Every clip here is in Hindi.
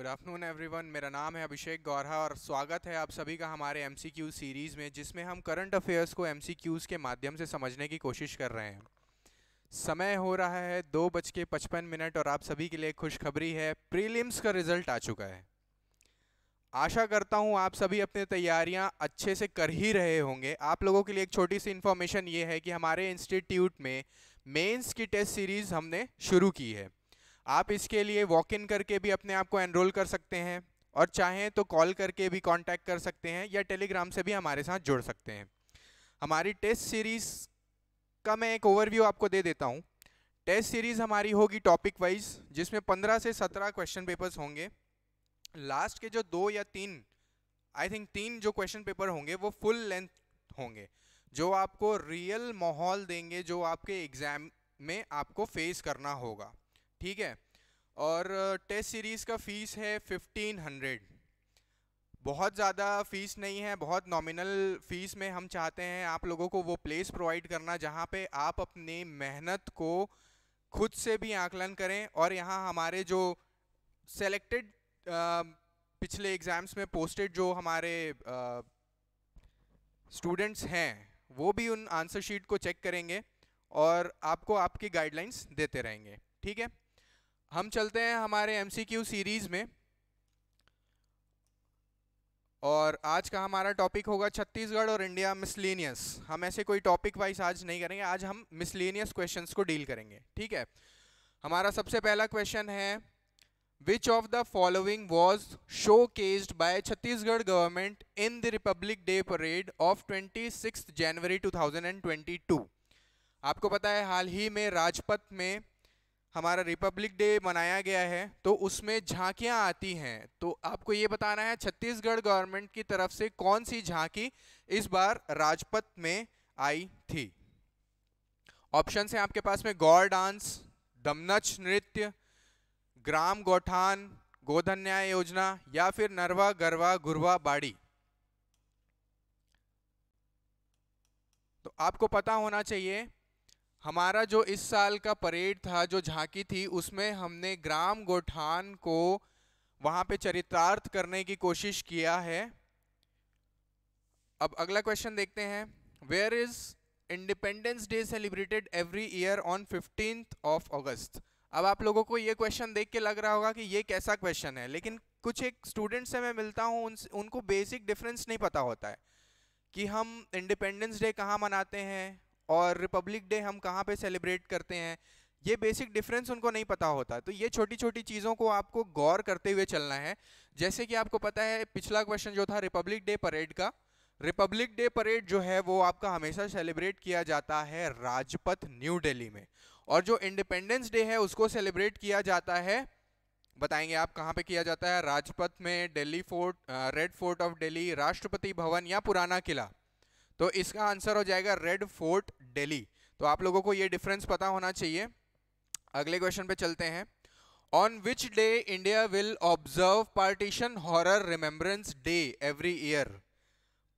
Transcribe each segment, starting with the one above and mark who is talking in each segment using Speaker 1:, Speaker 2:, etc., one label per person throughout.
Speaker 1: गुड आफ्टरनून एवरीवन मेरा नाम है अभिषेक गौरहा और स्वागत है आप सभी का हमारे एम सीरीज़ में जिसमें हम करंट अफेयर्स को एम के माध्यम से समझने की कोशिश कर रहे हैं समय हो रहा है दो बज के पचपन मिनट और आप सभी के लिए खुशखबरी है प्रीलिम्स का रिजल्ट आ चुका है आशा करता हूँ आप सभी अपनी तैयारियाँ अच्छे से कर ही रहे होंगे आप लोगों के लिए एक छोटी सी इन्फॉर्मेशन ये है कि हमारे इंस्टीट्यूट में मेंस की टेस्ट सीरीज़ हमने शुरू की है आप इसके लिए वॉक इन करके भी अपने आप को एनरोल कर सकते हैं और चाहें तो कॉल करके भी कांटेक्ट कर सकते हैं या टेलीग्राम से भी हमारे साथ जुड़ सकते हैं हमारी टेस्ट सीरीज़ का मैं एक ओवरव्यू आपको दे देता हूँ टेस्ट सीरीज़ हमारी होगी टॉपिक वाइज जिसमें पंद्रह से सत्रह क्वेश्चन पेपर्स होंगे लास्ट के जो दो या तीन आई थिंक तीन जो क्वेश्चन पेपर होंगे वो फुल लेंथ होंगे जो आपको रियल माहौल देंगे जो आपके एग्ज़ाम में आपको फेस करना होगा ठीक है और टेस्ट सीरीज़ का फ़ीस है फिफ्टीन हंड्रेड बहुत ज़्यादा फ़ीस नहीं है बहुत नॉमिनल फ़ीस में हम चाहते हैं आप लोगों को वो प्लेस प्रोवाइड करना जहाँ पे आप अपने मेहनत को खुद से भी आकलन करें और यहाँ हमारे जो सेलेक्टेड पिछले एग्ज़ाम्स में पोस्टेड जो हमारे स्टूडेंट्स हैं वो भी उन आंसर शीट को चेक करेंगे और आपको आपकी गाइडलाइंस देते रहेंगे ठीक है हम चलते हैं हमारे एम सीरीज़ में और आज का हमारा टॉपिक होगा छत्तीसगढ़ और इंडिया मिसलेनियस हम ऐसे कोई टॉपिक वाइज आज नहीं करेंगे आज हम मिसलेनियस क्वेश्चंस को डील करेंगे ठीक है हमारा सबसे पहला क्वेश्चन है which of the following was showcased by Chhattisgarh government in the republic day parade of twenty January 2022 आपको पता है हाल ही में राजपथ में हमारा रिपब्लिक डे मनाया गया है तो उसमें झांकियां आती हैं तो आपको ये बताना है छत्तीसगढ़ गवर्नमेंट की तरफ से कौन सी झांकी इस बार राजपथ में आई थी ऑप्शन है आपके पास में गौर डांस दमनच नृत्य ग्राम गौठान न्याय योजना या फिर नरवा गरवा गुरवा बाड़ी तो आपको पता होना चाहिए हमारा जो इस साल का परेड था जो झांकी थी उसमें हमने ग्राम गोठान को वहाँ पे चरितार्थ करने की कोशिश किया है अब अगला क्वेश्चन देखते हैं where is independence day celebrated every year on fifteen of August अब आप लोगों को ये क्वेश्चन देख के लग रहा होगा कि ये कैसा क्वेश्चन है लेकिन कुछ एक स्टूडेंट से मैं मिलता हूँ उन, उनको बेसिक डिफरेंस नहीं पता होता है कि हम इंडिपेंडेंस डे कहाँ मनाते हैं और रिपब्लिक डे हम कहाँ पे सेलिब्रेट करते हैं ये बेसिक डिफरेंस उनको नहीं पता होता तो ये छोटी छोटी चीज़ों को आपको गौर करते हुए चलना है जैसे कि आपको पता है पिछला क्वेश्चन जो था रिपब्लिक डे परेड का रिपब्लिक डे परेड जो है वो आपका हमेशा सेलिब्रेट किया जाता है राजपथ न्यू दिल्ली में और जो इंडिपेंडेंस डे है उसको सेलिब्रेट किया जाता है बताएंगे आप कहाँ पे किया जाता है राजपथ में Delhi fort red fort of Delhi Rashtrapati Bhavan या पुराना किला तो इसका आंसर हो जाएगा रेड फोर्ट डेली तो आप लोगों को ये डिफरेंस पता होना चाहिए अगले क्वेश्चन पे चलते हैं on which day India will observe partition horror remembrance day every year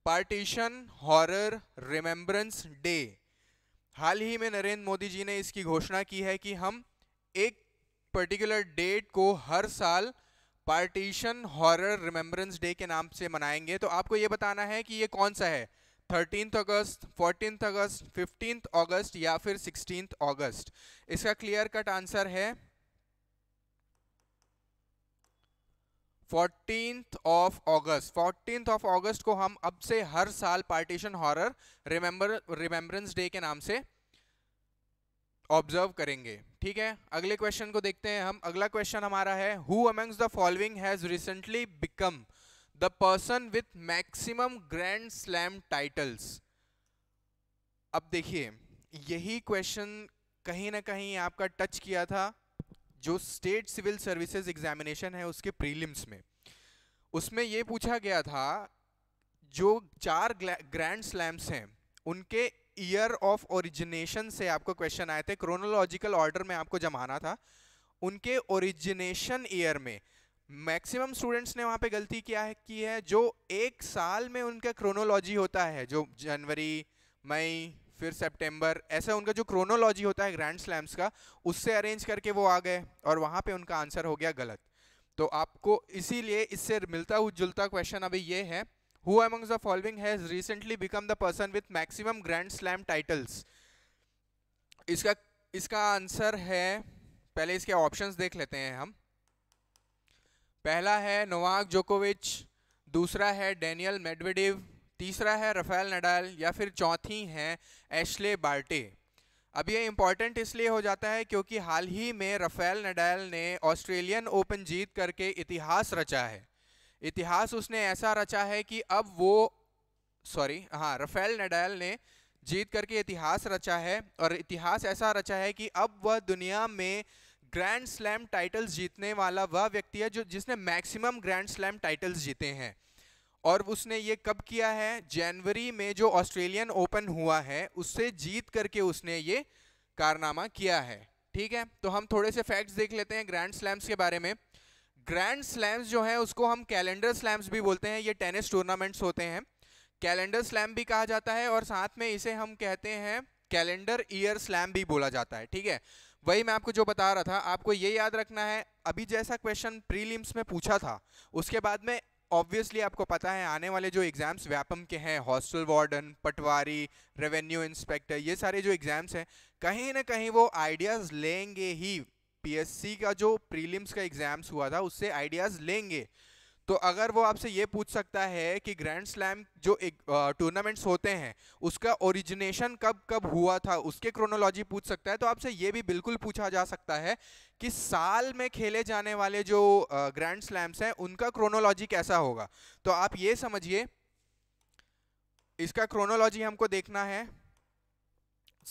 Speaker 1: partition horror remembrance day हाल ही में नरेंद्र मोदी जी ने इसकी घोषणा की है कि हम एक पर्टिकुलर डेट को हर साल पार्टीशन हॉरर रिमेम्बरेंस डे के नाम से मनाएंगे तो आपको ये बताना है कि ये कौन सा है thirteenth August fourteenth August fifteenth August या फिर सिक्सटीनथ अगस्त इसका क्लियर कट आंसर है fourteenth of August fourteenth of August को हम अब से हर साल partition horror remember remembrance day के नाम से ऑब्जर्व करेंगे ठीक है अगले क्वेश्चन को देखते हैं हम अगला क्वेश्चन हमारा है who amongst the following has recently become the person with maximum grand slam titles अब देखिए यही क्वेश्चन कहीं ना कहीं आपका टच किया था जो स्टेट सिविल सर्विसेज एग्जामिनेशन है उसके प्रीलिम्स में उसमें ये पूछा गया था जो चार ग्रैंड स्लैम्स हैं उनके ईयर ऑफ ओरिजिनेशन से आपको क्वेश्चन आए थे क्रोनोलॉजिकल ऑर्डर में आपको जमाना था उनके ओरिजिनेशन ईयर में मैक्सिमम स्टूडेंट्स ने वहाँ पे गलती किया है की है जो एक साल में उनका क्रोनोलॉजी होता है जो जनवरी मई फिर सितंबर ऐसा उनका जो क्रोनोलॉजी होता है ग्रैंड स्लैम्स का उससे अरेंज करके वो आ गए और वहाँ पे उनका आंसर हो गया गलत तो आपको इसीलिए इससे मिलता जुलता क्वेश्चन अभी ये है who amongst the following has recently become the person with maximum grand slam titles इसका इसका आंसर है पहले इसके ऑप्शंस देख लेते हैं हम पहला है नोवाक जोकोविच दूसरा है डैनियल मेडवेडिव तीसरा है रफेल नडाल या फिर चौथी हैं एशले बार्टे अब ये इम्पॉर्टेंट इसलिए हो जाता है क्योंकि हाल ही में रफेल नडाल ने ऑस्ट्रेलियन ओपन जीत करके इतिहास रचा है इतिहास उसने ऐसा रचा है कि अब वो सॉरी हाँ रफेल नडाल ने जीत करके इतिहास रचा है और इतिहास ऐसा रचा है कि अब वह दुनिया में ग्रैंड स्लैम टाइटल्स जीतने वाला वह व्यक्ति है जो जिसने मैक्सिमम ग्रैंड स्लैम टाइटल्स जीते हैं और उसने ये कब किया है जनवरी में जो ऑस्ट्रेलियन ओपन हुआ है उससे जीत करके उसने ये कारनामा किया है ठीक है तो हम थोड़े से फैक्ट्स देख लेते हैं ग्रैंड स्लैम्स के बारे में ग्रैंड स्लैम्स जो है उसको हम कैलेंडर स्लैम्स भी बोलते हैं ये टेनिस टूर्नामेंट्स होते हैं कैलेंडर स्लैम भी कहा जाता है और साथ में इसे हम कहते हैं कैलेंडर ईयर स्लैम भी बोला जाता है ठीक है वही मैं आपको जो बता रहा था आपको ये याद रखना है अभी जैसा क्वेश्चन प्रीलिम्स में पूछा था उसके बाद में ऑब्वियसली आपको पता है आने वाले जो एग्ज़ाम्स व्यापम के हैं hostel warden patwari revenue inspector ये सारे जो एग्ज़ाम्स हैं कहीं ना कहीं वो आइडियाज़ लेंगे ही पीएससी का जो प्रीलिम्स का एग्ज़ाम्स हुआ था उससे आइडियाज़ लेंगे तो अगर वो आपसे ये पूछ सकता है कि ग्रैंड स्लैम जो एक टूर्नामेंट्स होते हैं उसका ओरिजिनेशन कब कब हुआ था उसके क्रोनोलॉजी पूछ सकता है तो आपसे ये भी बिल्कुल पूछा जा सकता है कि साल में खेले जाने वाले जो ग्रैंड स्लैम्स हैं उनका क्रोनोलॉजी कैसा होगा तो आप ये समझिए इसका क्रोनोलॉजी हमको देखना है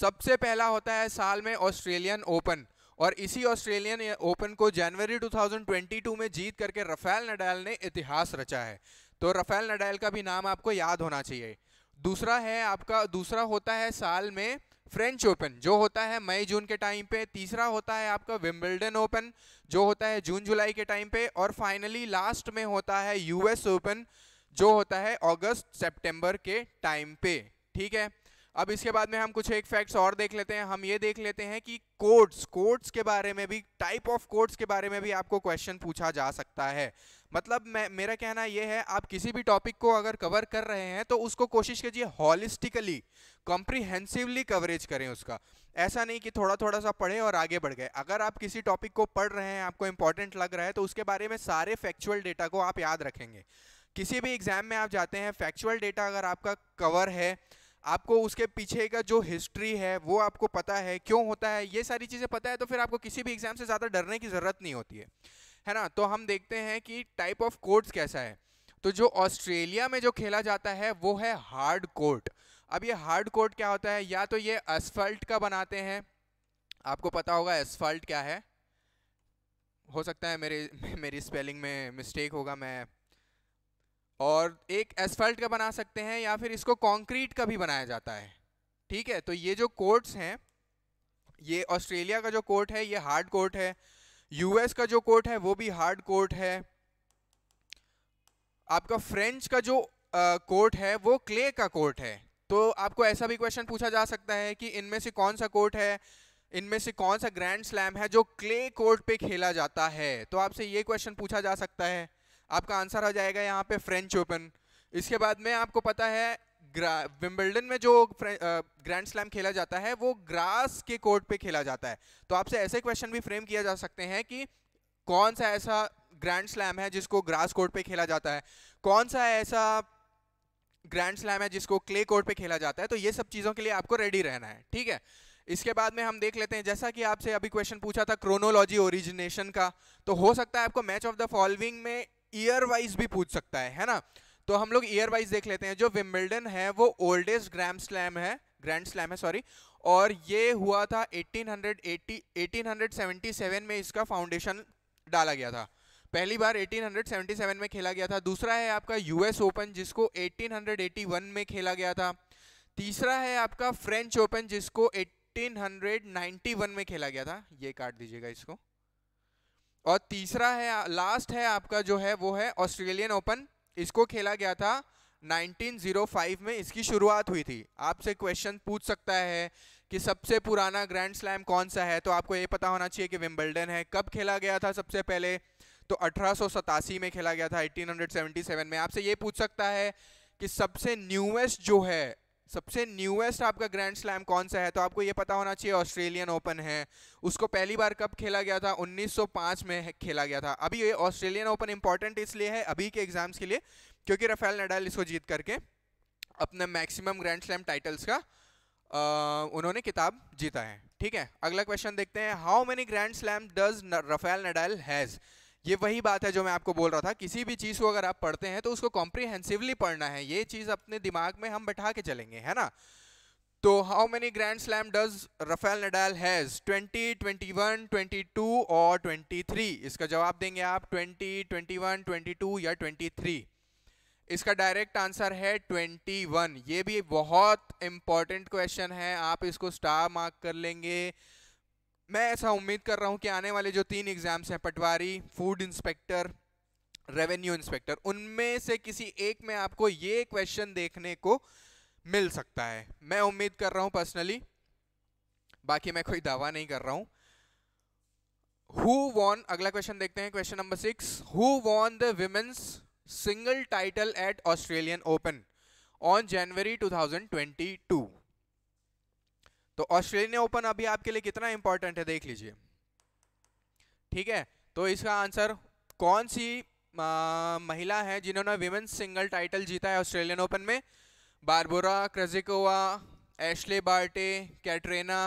Speaker 1: सबसे पहला होता है साल में ऑस्ट्रेलियन ओपन और इसी ऑस्ट्रेलियन ओपन को जनवरी 2022 में जीत करके रफेल नडाल ने इतिहास रचा है तो रफेल नडाल का भी नाम आपको याद होना चाहिए दूसरा है आपका दूसरा होता है साल में फ्रेंच ओपन जो होता है मई जून के टाइम पे तीसरा होता है आपका विम्बल्डन ओपन जो होता है जून जुलाई के टाइम पे और फाइनली लास्ट में होता है यूएस ओपन जो होता है अगस्त सितंबर के टाइम पे ठीक है अब इसके बाद में हम कुछ एक फैक्ट्स और देख लेते हैं हम ये देख लेते हैं कि कोड्स कोड्स के बारे में भी टाइप ऑफ कोड्स के बारे में भी आपको क्वेश्चन पूछा जा सकता है मतलब मैं मेरा कहना यह है आप किसी भी टॉपिक को अगर कवर कर रहे हैं तो उसको कोशिश कीजिए हॉलिस्टिकली कॉम्प्रिहेंसिवली कवरेज करें उसका ऐसा नहीं कि थोड़ा थोड़ा सा पढ़े और आगे बढ़ गए अगर आप किसी टॉपिक को पढ़ रहे हैं आपको इंपॉर्टेंट लग रहा है तो उसके बारे में सारे फैक्चुअल डेटा को आप याद रखेंगे किसी भी एग्जाम में आप जाते हैं फैक्चुअल डेटा अगर आपका कवर है आपको उसके पीछे का जो हिस्ट्री है वो आपको पता है क्यों होता है ये सारी चीज़ें पता है तो फिर आपको किसी भी एग्ज़ाम से ज़्यादा डरने की ज़रूरत नहीं होती है है ना तो हम देखते हैं कि टाइप ऑफ कोर्ट्स कैसा है तो जो ऑस्ट्रेलिया में जो खेला जाता है वो है हार्ड कोर्ट अब ये हार्ड कोर्ट क्या होता है या तो ये असफल्ट का बनाते हैं आपको पता होगा असफल्ट क्या है हो सकता है मेरे मेरी स्पेलिंग में मिस्टेक होगा मैं और एक एसफाल्ट का बना सकते हैं या फिर इसको कंक्रीट का भी बनाया जाता है ठीक है तो ये जो कोर्ट्स हैं ये ऑस्ट्रेलिया का जो कोर्ट है ये हार्ड कोर्ट है यूएस का जो कोर्ट है वो भी हार्ड कोर्ट है आपका फ्रेंच का जो कोर्ट है वो क्ले का कोर्ट है तो आपको ऐसा भी क्वेश्चन पूछा जा सकता है कि इनमें से कौन सा कोर्ट है इनमें से कौन सा ग्रैंड स्लैम है जो क्ले कोर्ट पे खेला जाता है तो आपसे ये क्वेश्चन पूछा जा सकता है आपका आंसर हो जाएगा यहाँ पे फ्रेंच ओपन इसके बाद में आपको पता है विम्बल्डन में जो ग्रैंड स्लैम खेला जाता है वो ग्रास के कोर्ट पे खेला जाता है तो आपसे ऐसे क्वेश्चन भी फ्रेम किया जा सकते हैं कि कौन सा ऐसा ग्रैंड स्लैम है जिसको ग्रास कोर्ट पे खेला जाता है कौन सा ऐसा ग्रैंड स्लैम है जिसको क्ले कोर्ट पे खेला जाता है तो ये सब चीज़ों के लिए आपको रेडी रहना है ठीक है इसके बाद में हम देख लेते हैं जैसा कि आपसे अभी क्वेश्चन पूछा था क्रोनोलॉजी ओरिजिनेशन का तो हो सकता है आपको मैच ऑफ द फॉलोइंग में ईयर वाइज भी पूछ सकता है है ना तो हम लोग ईयर वाइज देख लेते हैं जो विम्बल्डन है वो ओल्डेस्ट ग्रैंड स्लैम है ग्रैंड स्लैम है सॉरी और ये हुआ था 1880 1877 में इसका फाउंडेशन डाला गया था पहली बार 1877 में खेला गया था दूसरा है आपका यूएस ओपन जिसको 1881 में खेला गया था तीसरा है आपका फ्रेंच ओपन जिसको 1891 में खेला गया था ये काट दीजिएगा इसको और तीसरा है लास्ट है आपका जो है वो है ऑस्ट्रेलियन ओपन इसको खेला गया था 1905 में इसकी शुरुआत हुई थी आपसे क्वेश्चन पूछ सकता है कि सबसे पुराना ग्रैंड स्लैम कौन सा है तो आपको ये पता होना चाहिए कि विम्बल्डन है कब खेला गया था सबसे पहले तो अठारह में खेला गया था 1877 में आपसे ये पूछ सकता है कि सबसे न्यूएस्ट जो है सबसे न्यूएस्ट आपका ग्रैंड स्लैम कौन सा है तो आपको ये पता होना चाहिए ऑस्ट्रेलियन ओपन है उसको पहली बार कब खेला गया था 1905 में खेला गया था अभी ये ऑस्ट्रेलियन ओपन इंपॉर्टेंट इसलिए है अभी के एग्जाम्स के लिए क्योंकि रफेल नडाल इसको जीत करके अपने मैक्सिमम ग्रैंड स्लैम टाइटल्स का आ, उन्होंने किताब जीता है ठीक है अगला क्वेश्चन देखते हैं how many grand slam does Rafael Nadal has ये वही बात है जो मैं आपको बोल रहा था किसी भी चीज़ को अगर आप पढ़ते हैं तो उसको कॉम्प्रिहेंसिवली पढ़ना है ये चीज़ अपने दिमाग में हम बैठा के चलेंगे है ना तो how many grand slam does Rafael Nadal has 20, 21, 22 और 23 इसका जवाब देंगे आप 20, 21, 22 या 23 इसका डायरेक्ट आंसर है 21 ये भी बहुत इंपॉर्टेंट क्वेश्चन है आप इसको स्टार मार्क कर लेंगे मैं ऐसा उम्मीद कर रहा हूँ कि आने वाले जो तीन एग्ज़ाम्स हैं patwari food inspector revenue inspector उनमें से किसी एक में आपको ये क्वेश्चन देखने को मिल सकता है मैं उम्मीद कर रहा हूँ पर्सनली बाकी मैं कोई दावा नहीं कर रहा हूँ हु वॉन अगला क्वेश्चन देखते हैं question number six who won the women's single title at Australian Open on January two thousand twenty two तो ऑस्ट्रेलियन ओपन अभी आपके लिए कितना इंपॉर्टेंट है देख लीजिए ठीक है तो इसका आंसर कौन सी आ, महिला है जिन्होंने विमेन्स सिंगल टाइटल जीता है ऑस्ट्रेलियन ओपन में Barbora Krejcikova Ashleigh Barty Katerina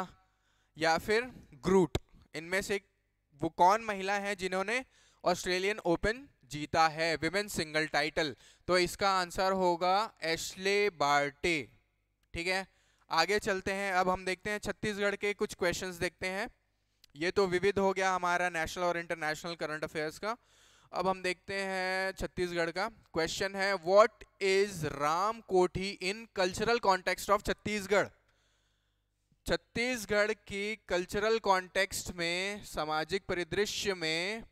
Speaker 1: या फिर ग्रूट इनमें से वो कौन महिला है जिन्होंने ऑस्ट्रेलियन ओपन जीता है विमेन्स सिंगल टाइटल तो इसका आंसर होगा एशले बार्टे ठीक है आगे चलते हैं अब हम देखते हैं छत्तीसगढ़ के कुछ क्वेश्चंस देखते हैं ये तो विविध हो गया हमारा नेशनल और इंटरनेशनल करंट अफेयर्स का अब हम देखते हैं छत्तीसगढ़ का क्वेश्चन है what is Ram Kothi in cultural context of Chhattisgarh Chhattisgarh की कल्चरल कॉन्टेक्स्ट में सामाजिक परिदृश्य में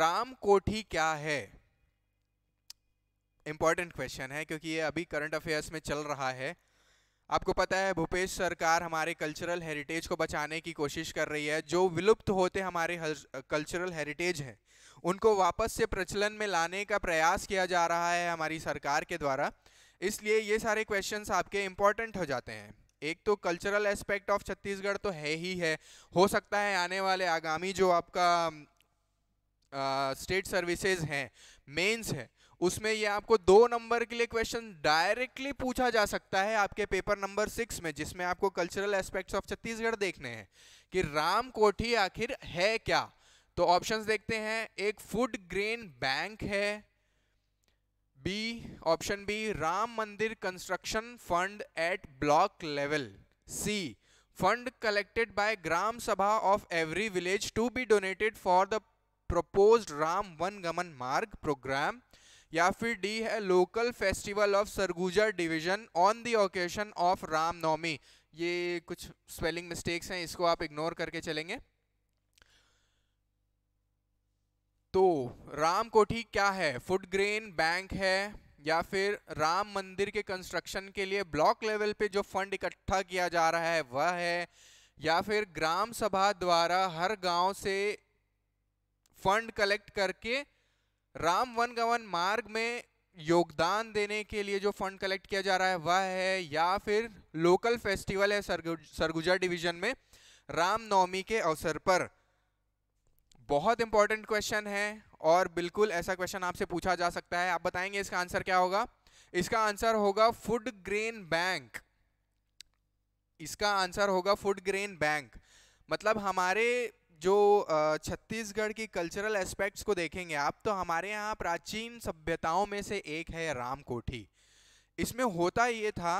Speaker 1: राम कोठी क्या है इंपॉर्टेंट क्वेश्चन है क्योंकि ये अभी करंट अफेयर्स में चल रहा है आपको पता है भूपेश सरकार हमारे कल्चरल हेरिटेज को बचाने की कोशिश कर रही है जो विलुप्त होते हमारे कल्चरल हेरिटेज हैं उनको वापस से प्रचलन में लाने का प्रयास किया जा रहा है हमारी सरकार के द्वारा इसलिए ये सारे क्वेश्चंस आपके इम्पॉर्टेंट हो जाते हैं एक तो कल्चरल एस्पेक्ट ऑफ छत्तीसगढ़ तो है ही है हो सकता है आने वाले आगामी जो आपका स्टेट सर्विसेज हैं मेन्स है उसमें ये आपको दो नंबर के लिए क्वेश्चन डायरेक्टली पूछा जा सकता है आपके पेपर नंबर सिक्स में जिसमें आपको कल्चरल एस्पेक्ट्स ऑफ छत्तीसगढ़ देखने हैं कि राम कोठी आखिर है क्या तो ऑप्शंस देखते हैं एक फूड ग्रेन बैंक है B option B Ram Mandir construction fund at block level C fund collected by Gram Sabha of every village to be donated for the propose Ram Van Gaman Marg program या फिर डी है local festival of Surguja division on the occasion of Ramnavami ये कुछ स्पेलिंग मिस्टेक्स हैं इसको आप इग्नोर करके चलेंगे तो राम कोठी क्या है फुट ग्रेन बैंक है या फिर राम मंदिर के कंस्ट्रक्शन के लिए ब्लॉक लेवल पे जो फंड इकट्ठा किया जा रहा है वह है या फिर ग्राम सभा द्वारा हर गांव से फंड कलेक्ट करके राम वन गवन मार्ग में योगदान देने के लिए जो फंड कलेक्ट किया जा रहा है वह है या फिर लोकल फेस्टिवल है सरगुजा डिवीजन में रामनवमी के अवसर पर बहुत इंपॉर्टेंट क्वेश्चन है और बिल्कुल ऐसा क्वेश्चन आपसे पूछा जा सकता है आप बताएंगे इसका आंसर क्या होगा इसका आंसर होगा फूड ग्रेन बैंक इसका आंसर होगा फूड ग्रेन बैंक मतलब हमारे जो छत्तीसगढ़ की कल्चरल एस्पेक्ट्स को देखेंगे आप तो हमारे यहाँ प्राचीन सभ्यताओं में से एक है राम कोठी इसमें होता ये था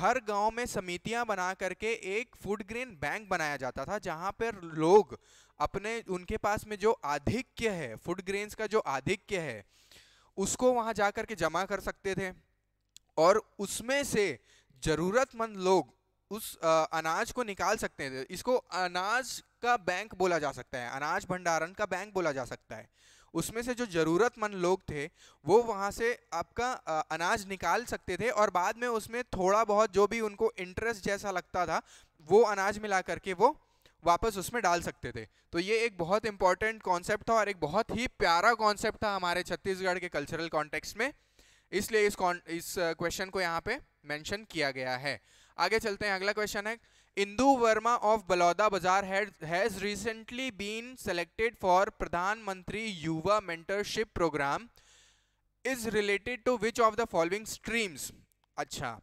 Speaker 1: हर गांव में समितियां बना करके एक फूड ग्रेन बैंक बनाया जाता था जहां पर लोग अपने उनके पास में जो आधिक्य है फूड ग्रेन्स का जो आधिक्य है उसको वहां जा करके जमा कर सकते थे और उसमें से ज़रूरतमंद लोग उस अनाज को निकाल सकते थे इसको अनाज का बैंक बोला जा सकता है अनाज भंडारण का बैंक बोला जा सकता है उसमें से जो ज़रूरतमंद लोग थे वो वहाँ से आपका अनाज निकाल सकते थे और बाद में उसमें थोड़ा बहुत जो भी उनको इंटरेस्ट जैसा लगता था वो अनाज मिला करके वो वापस उसमें डाल सकते थे तो ये एक बहुत इंपॉर्टेंट कॉन्सेप्ट था और एक बहुत ही प्यारा कॉन्सेप्ट था हमारे छत्तीसगढ़ के कल्चरल कॉन्टेक्स्ट में इसलिए इस इस क्वेश्चन को यहाँ पे मेंशन किया गया है आगे चलते हैं अगला क्वेश्चन है Indu Verma of Baloda Bazar has recently been selected for Pradhanmantri Yuva mentorship program is related to which of the following streams अच्छा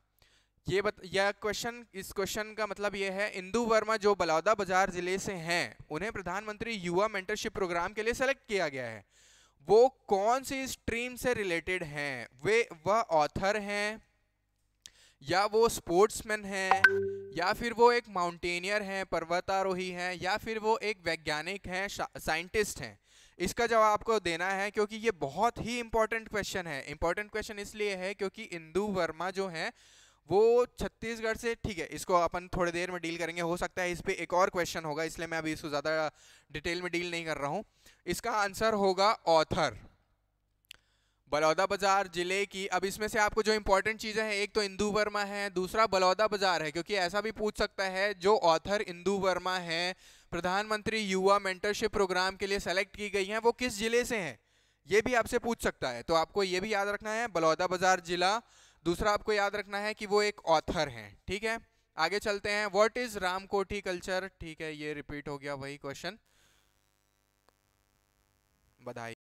Speaker 1: ये बत यह क्वेश्चन इस क्वेश्चन का मतलब ये है इंदु वर्मा जो बलौदा बाजार जिले से हैं उन्हें प्रधानमंत्री युवा मेंटरशिप प्रोग्राम के लिए सेलेक्ट किया गया है वो कौन सी स्ट्रीम से रिलेटेड हैं वे वह ऑथर हैं या वो स्पोर्ट्समैन हैं या फिर वो एक माउंटेनियर हैं पर्वतारोही हैं या फिर वो एक वैज्ञानिक हैं साइंटिस्ट हैं इसका जवाब आपको देना है क्योंकि ये बहुत ही इम्पोर्टेंट क्वेश्चन है इम्पोर्टेंट क्वेश्चन इसलिए है क्योंकि इंदु वर्मा जो हैं वो छत्तीसगढ़ से ठीक है इसको अपन थोड़ी देर में डील करेंगे हो सकता है इस पर एक और क्वेश्चन होगा इसलिए मैं अभी इसको ज़्यादा डिटेल में डील नहीं कर रहा हूँ इसका आंसर होगा ऑथर बलौदा बाजार जिले की अब इसमें से आपको जो इम्पोर्टेंट चीज़ें हैं एक तो इंदू वर्मा है दूसरा बलौदा बाजार है क्योंकि ऐसा भी पूछ सकता है जो ऑथर इंदू वर्मा हैं प्रधानमंत्री युवा मेंटरशिप प्रोग्राम के लिए सेलेक्ट की गई हैं वो किस जिले से हैं ये भी आपसे पूछ सकता है तो आपको ये भी याद रखना है बलौदा बाजार जिला दूसरा आपको याद रखना है कि वो एक ऑथर हैं ठीक है आगे चलते हैं वॉट इज कोठी कल्चर ठीक है ये रिपीट हो गया वही क्वेश्चन बधाई